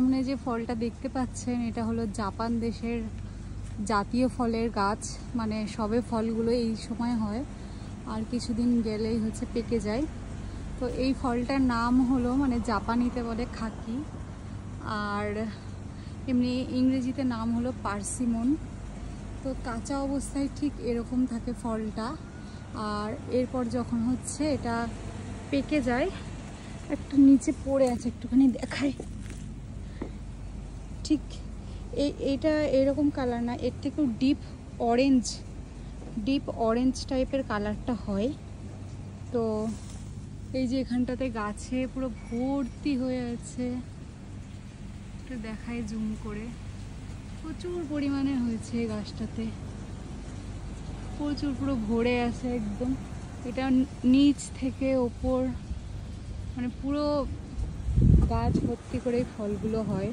সামনে যে ফলটা দেখতে পাচ্ছেন এটা হলো জাপান দেশের জাতীয় ফলের গাছ মানে সবে ফলগুলো এই সময় হয় আর কিছুদিন গেলেই হচ্ছে পেকে যায় তো এই ফলটার নাম হলো মানে জাপানিতে বলে খাকি আর এমনি ইংরেজিতে নাম হলো পার্সিমন তো কাঁচা অবস্থায় ঠিক এরকম থাকে ফলটা আর এরপর যখন হচ্ছে এটা পেকে যায় একটু নিচে পড়ে আছে একটুখানি দেখায় ঠিক এই এইটা এরকম কালার না এর থেকেও ডিপ অরেঞ্জ ডিপ অরেঞ্জ টাইপের কালারটা হয় তো এই যে এখানটাতে গাছে পুরো ভর্তি হয়ে আছে একটু দেখায় জুম করে প্রচুর পরিমাণে হয়েছে গাছটাতে প্রচুর পুরো ভরে আছে একদম এটা নিচ থেকে ওপর মানে পুরো গাছ ভর্তি করে ফলগুলো হয়